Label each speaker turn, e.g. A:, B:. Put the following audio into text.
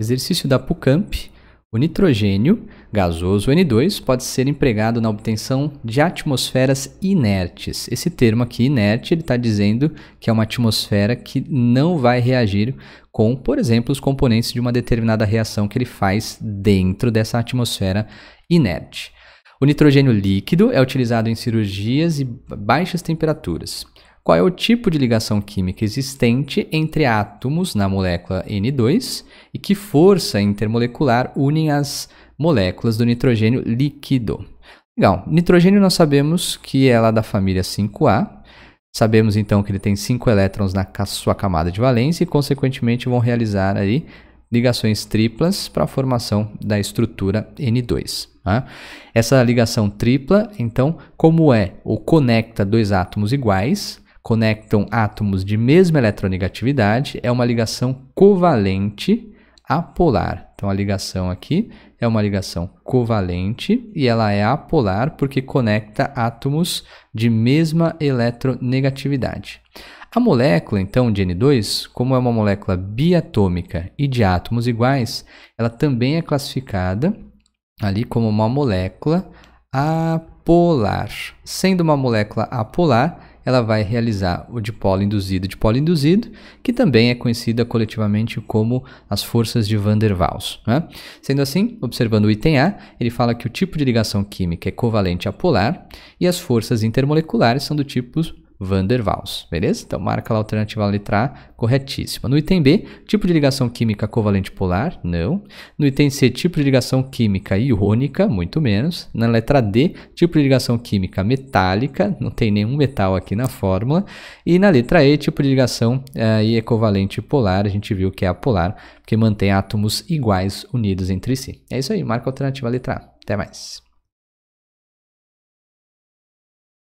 A: Exercício da PUCAMP, o nitrogênio gasoso N2 pode ser empregado na obtenção de atmosferas inertes. Esse termo aqui, inerte, ele está dizendo que é uma atmosfera que não vai reagir com, por exemplo, os componentes de uma determinada reação que ele faz dentro dessa atmosfera inerte. O nitrogênio líquido é utilizado em cirurgias e baixas temperaturas qual é o tipo de ligação química existente entre átomos na molécula N2 e que força intermolecular unem as moléculas do nitrogênio líquido. Legal, nitrogênio nós sabemos que é lá da família 5A, sabemos então que ele tem 5 elétrons na sua camada de valência e consequentemente vão realizar aí ligações triplas para a formação da estrutura N2. Tá? Essa ligação tripla, então, como é ou conecta dois átomos iguais, conectam átomos de mesma eletronegatividade, é uma ligação covalente apolar. Então a ligação aqui é uma ligação covalente e ela é apolar porque conecta átomos de mesma eletronegatividade. A molécula, então, de N2, como é uma molécula biatômica e de átomos iguais, ela também é classificada ali como uma molécula apolar. Sendo uma molécula apolar, ela vai realizar o dipolo induzido e dipolo induzido, que também é conhecida coletivamente como as forças de Van der Waals. Né? Sendo assim, observando o item A, ele fala que o tipo de ligação química é covalente a polar e as forças intermoleculares são do tipo van der Waals, beleza? Então marca lá a alternativa letra A corretíssima. No item B, tipo de ligação química covalente polar, não. No item C, tipo de ligação química iônica, muito menos. Na letra D, tipo de ligação química metálica, não tem nenhum metal aqui na fórmula. E na letra E, tipo de ligação eh, e uh, equivalente polar, a gente viu que é apolar, porque mantém átomos iguais unidos entre si. É isso aí, marca a alternativa letra A. Até mais.